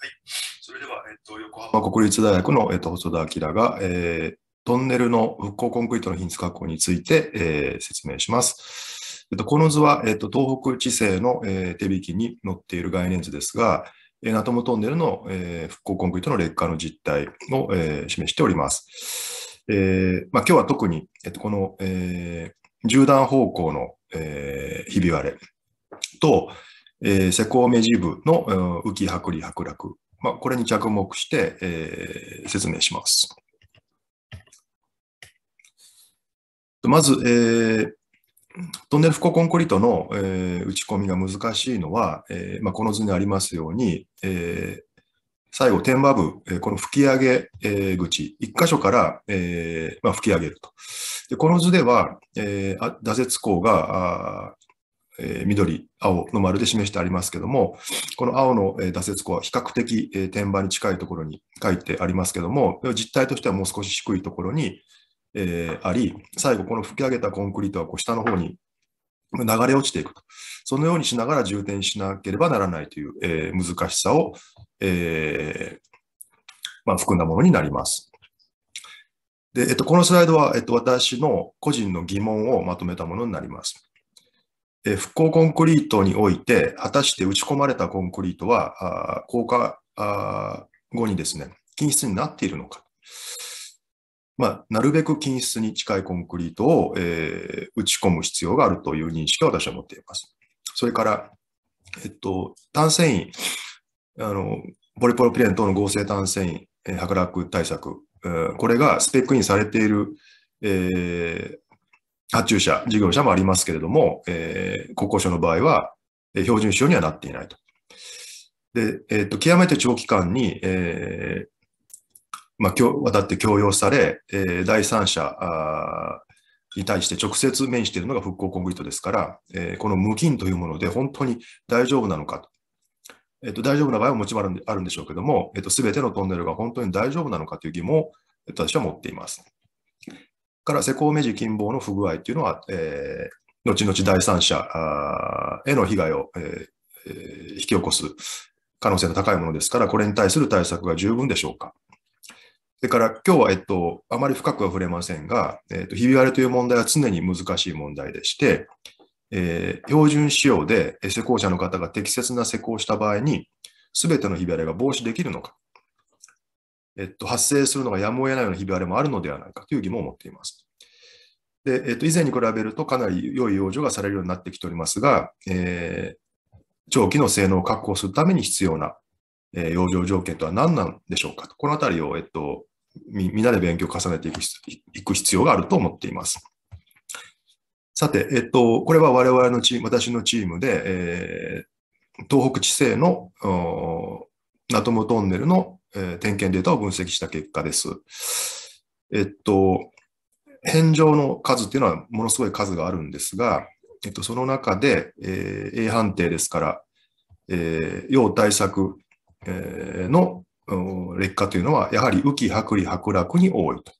はい、それでは、えっと、横浜国立大学の、えっと、細田明が、えー、トンネルの復興コンクリートの品質確保について、えー、説明します。えっと、この図は、えっと、東北地政の、えー、手引きに載っている概念図ですが、えー、ナトムトンネルの、えー、復興コンクリートの劣化の実態を、えー、示しております。えーまあ、今日は特に、えっと、この、えー、縦断方向の、えー、ひび割れと、えー、施工目次部のう浮き剥離剥落、まあ、これに着目して、えー、説明します。まず、えー、トンネル複合コンクリートの、えー、打ち込みが難しいのは、えーまあ、この図にありますように、えー、最後、天馬部、えー、この吹き上げ、えー、口、一箇所から、えーまあ、吹き上げると。でこの図では、えー、あ挫折口があえ緑、青の丸で示してありますけども、この青の、え挫折弧は比較的、え天板に近いところに書いてありますけども、実態としてはもう少し低いところに、えあり、最後、この吹き上げたコンクリートはこう下の方に流れ落ちていくと。そのようにしながら充填しなければならないという、え難しさを、えーまあ、含んだものになります。でえっと、このスライドは、えっと、私の個人の疑問をまとめたものになります。復興コンクリートにおいて、果たして打ち込まれたコンクリートは、硬化後にですね、均質になっているのか。まあ、なるべく均質に近いコンクリートを、えー、打ち込む必要があるという認識を私は持っています。それから、えっと、単繊維、あの、ポリポロピレン等の合成単繊維、えー、剥落対策、えー、これがスペックインされている、えー、発注者、事業者もありますけれども、えー、国交省の場合は、えー、標準仕様にはなっていないと。で、えっ、と、極めて長期間に、えー、まあ、わたって強要され、えー、第三者に対して直接面しているのが復興コンクリートですから、えー、この無菌というもので本当に大丈夫なのかと。えっ、ー、と、大丈夫な場合はもちろんあるんでしょうけども、えっ、ー、と、すべてのトンネルが本当に大丈夫なのかという疑問を、えっと、私は持っています。から施工目地近傍の不具合というのは、えー、後々第三者への被害を、えー、引き起こす可能性の高いものですから、これに対する対策が十分でしょうか。それから今日は、えっと、あまり深くは触れませんが、えっと、ひび割れという問題は常に難しい問題でして、えー、標準仕様で施工者の方が適切な施工をした場合に、すべてのひび割れが防止できるのか。えっと、発生するのがやむを得ないようなひび割れもあるのではないかという疑問を持っています。でえっと、以前に比べるとかなり良い養生がされるようになってきておりますが、えー、長期の性能を確保するために必要な、えー、養生条件とは何なんでしょうかと、このあたりを、えっと、みみんなで勉強を重ねていくいく必要があると思っています。さて、えっと、これは我々のチーム、私のチームで、えー、東北地政のナトムトンネルのえー、点検データを分析した結果です。えっと、返上の数っていうのはものすごい数があるんですが、えっと、その中で、えー、A 判定ですから、えー、要対策、えー、の劣化というのは、やはり雨季、薄利、薄楽に多いと。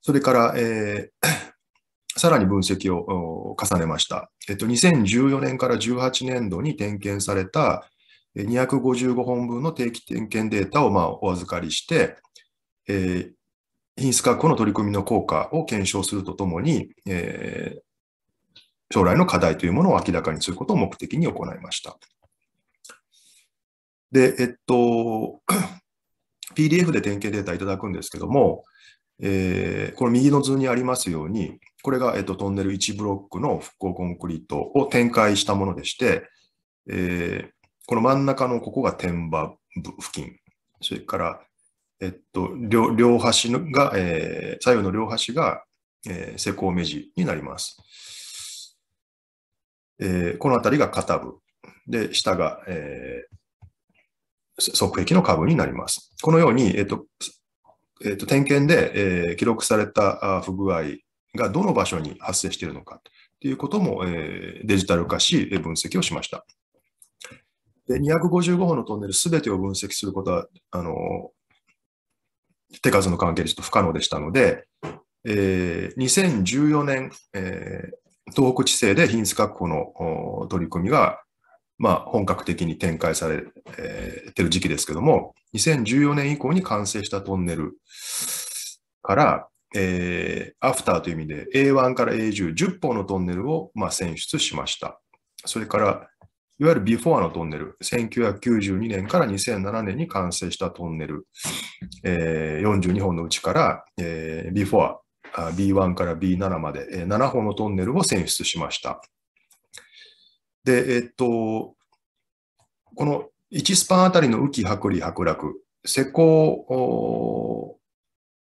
それから、えー、さらに分析を重ねました。えっと、2014年から18年度に点検された255本分の定期点検データをまあお預かりして、えー、品質確保の取り組みの効果を検証するとともに、えー、将来の課題というものを明らかにすることを目的に行いました。で、えっと、PDF で点検データいただくんですけども、えー、この右の図にありますように、これが、えっと、トンネル1ブロックの復興コンクリートを展開したものでして、えー、この真ん中のここが天馬部付近、それから、えっと、両両端が、えー、左右の両端が、えー、施工目地になります。えー、この辺りが肩部、で、下が、えー、側壁の下部になります。このように、えっと、えと、点検で、えー、記録された不具合がどの場所に発生しているのかということも、えー、デジタル化し、分析をしました。で、255本のトンネルすべてを分析することは、あの、手数の関係でちょっと不可能でしたので、えー、2014年、えー、東北地政で品質確保の取り組みが、まあ、本格的に展開され、ていてる時期ですけども、2014年以降に完成したトンネルから、えー、アフターという意味で A1 から A10、10本のトンネルを、まあ、選出しました。それからいわゆるビフォアのトンネル、1992年から2007年に完成したトンネル、えー、42本のうちから、えー、ビフォー、B1 から B7 まで、えー、7本のトンネルを選出しました。で、えっと、この1スパンあたりの雨季、薄利、薄楽、施工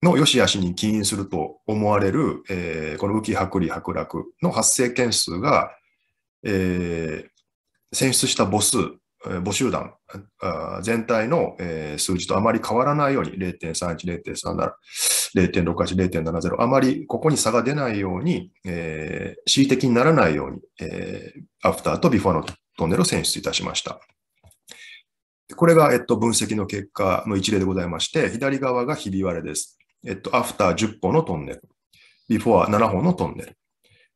の良し悪しに起因すると思われる、えー、この雨季、薄利、薄楽の発生件数が、えー、選出した母数、母集団全体の数字とあまり変わらないように、0.31、0.37、0.68、0.70、あまりここに差が出ないように、恣意的にならないように、アフターとビフォーのトンネルを選出いたしました。これが、えっと、分析の結果の一例でございまして、左側がひび割れです。えっと、アフター10本のトンネル、ビフォー7本のトンネル。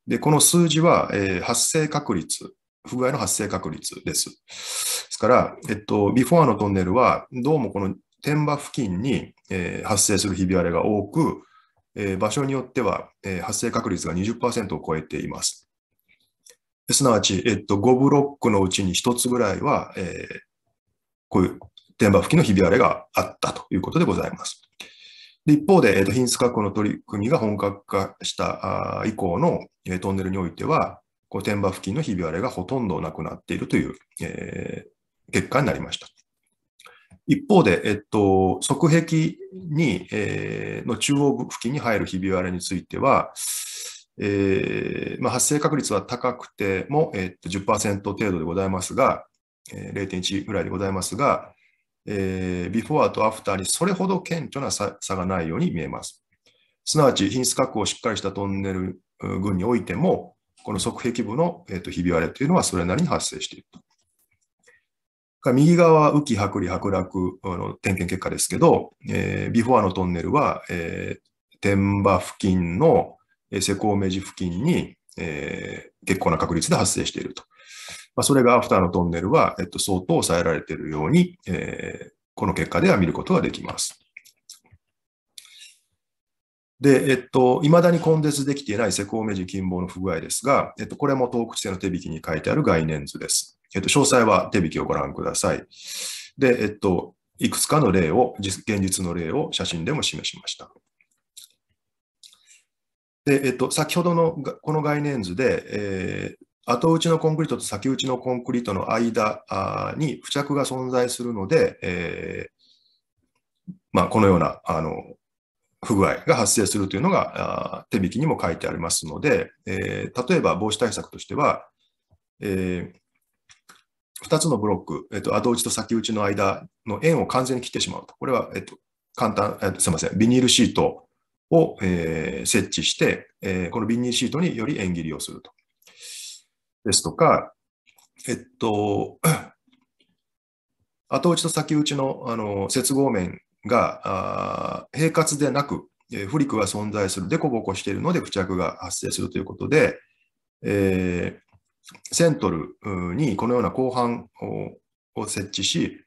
で、この数字は、発生確率不具合の発生確率です。ですから、えっと、ビフォアのトンネルは、どうもこの天場付近に、えー、発生するひび割れが多く、えー、場所によっては、えー、発生確率が20%を超えています。すなわち、えっと、5ブロックのうちに1つぐらいは、えー、こういう天場付近のひび割れがあったということでございます。一方で、え品質確保の取り組みが本格化した以降の、えトンネルにおいては、御殿場付近のひび割れがほとんどなくなっているという、えー、結果になりました。一方で、えっと、側壁に、えー、の中央付近に入るひび割れについては、えーまあ、発生確率は高くても、えっと、10%程度でございますが、えー、0.1ぐらいでございますが、えー、ビフォーとアフターにそれほど顕著な差がないように見えます。すなわち、品質確保をしっかりしたトンネル群においても、この側壁部の、えー、とひび割れというのはそれなりに発生していると。右側は雨季、剥離、剥落の点検結果ですけど、えー、ビフォアのトンネルは、えー、天場付近の施工目地付近に、えー、結構な確率で発生していると。まあ、それがアフターのトンネルは、えっと、相当抑えられているように、えー、この結果では見ることができます。で、えっと、未だに根絶できていない施工明地近傍の不具合ですが、えっと、これも東口性の手引きに書いてある概念図です。えっと、詳細は手引きをご覧ください。で、えっと、いくつかの例を、現実の例を写真でも示しました。で、えっと、先ほどのこの概念図で、えー、後打ちのコンクリートと先打ちのコンクリートの間に付着が存在するので、えーまあ、このようなあの不具合が発生するというのが手引きにも書いてありますので、えー、例えば防止対策としては、えー、2つのブロック、えーと、後打ちと先打ちの間の円を完全に切ってしまうと。これは、えーと、と簡単、えー、すみません、ビニールシートを、えー、設置して、えー、このビニールシートにより円切りをすると。ですとか、えっと、後打ちと先打ちのあの接合面が平滑でなく、えー、フが存在する、凸凹しているので付着が発生するということで、えー、セントルにこのような後半を設置し、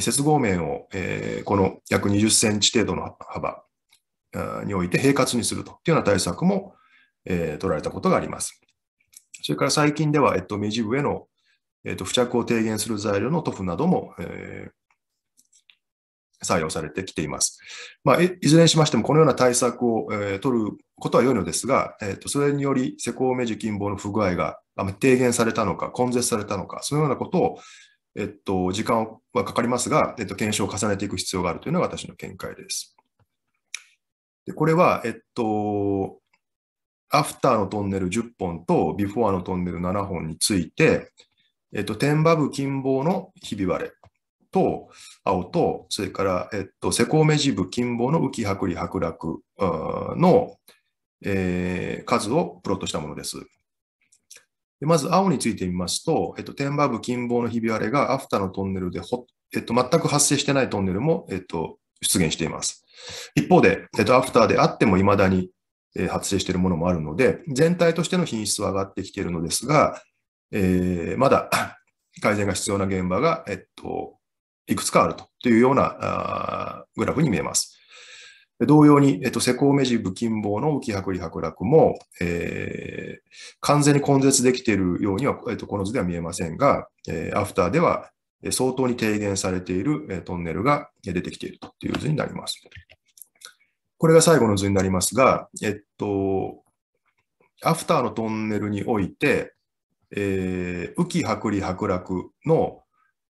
接合面を、えー、この約20センチ程度の幅において平滑にするというような対策も、えー、取られたことがあります。それから最近では、えっと、目地部への、えっと、付着を低減する材料の塗布なども、えー、採用されてきています。まあ、いずれにしましても、このような対策を、えー、取ることは良いのですが、えーと、それにより施工目地近傍の不具合が低減されたのか、根絶されたのか、そのようなことを、えっと、時間はかかりますが、えっと、検証を重ねていく必要があるというのが私の見解です。でこれは、えっと、アフターのトンネル10本とビフォーのトンネル7本について、えっと、天馬部近傍のひび割れ、と、青と、それから、えっと、セコメジブ金棒の浮き剥離剥落の、えー、数をプロットしたものです。でまず青についてみますと、えっと、天馬部金棒のひび割れがアフターのトンネルでほ、えっと、全く発生してないトンネルも、えっと、出現しています。一方で、えっと、アフターであっても未だに、えー、発生しているものもあるので、全体としての品質は上がってきているのですが、えー、まだ 改善が必要な現場が、えっと、いくつかあるというようなグラフに見えます。同様に、えっと、施工目地武金棒の浮き剥離剥落も、えー、完全に根絶できているようには、えっと、この図では見えませんが、えー、アフターでは相当に低減されている、えトンネルが出てきているという図になります。これが最後の図になりますが、えっと、アフターのトンネルにおいて、えー、浮き剥離剥落の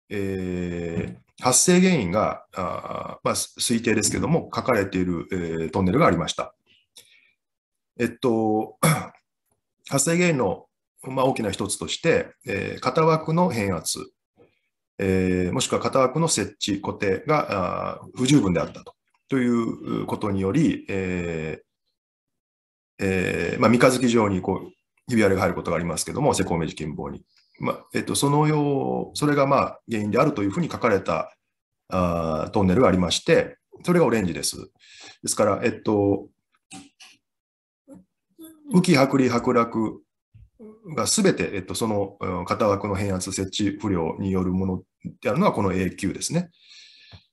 えー、発生原因が、あまあ、推定ですけども、書かれている、えー、トンネルがありました。えっと、発生原因の、まあ、大きな一つとして、えー、型枠の変圧、えー、もしくは型枠の設置、固定が不十分であったとということにより、えーえーまあ、三日月状にこうひび割れが入ることがありますけども、施工明治近傍に。まえっと、そのよう、それがまあ原因であるというふうに書かれたあトンネルがありまして、それがオレンジです。ですから、えっと、雨季剥離剥落がすべて、えっと、その型枠の変圧設置不良によるものであるのはこの A9 ですね。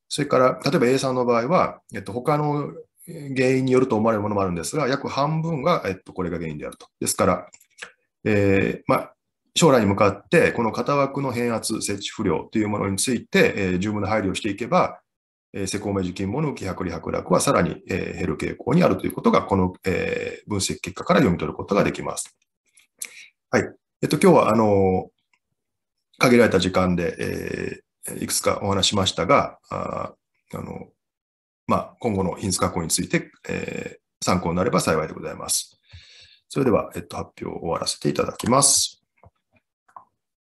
それから、例えば A さんの場合は、えっと、他の原因によると思われるものもあるんですが、約半分が、えっと、これが原因であると。ですから、えーまあ、将来に向かって、この型枠の変圧、設置不良というものについて、えー、十分な配慮をしていけば、えー、施工明受金もの希薄利百楽はさらに、えー、減る傾向にあるということが、この、えー、分析結果から読み取ることができます。はい。えっと、今日は、あの、限られた時間で、えー、いくつかお話しましたが、ああの、まあ、今後の品質確保について、えー、参考になれば幸いでございます。それでは、えっと、発表を終わらせていただきます。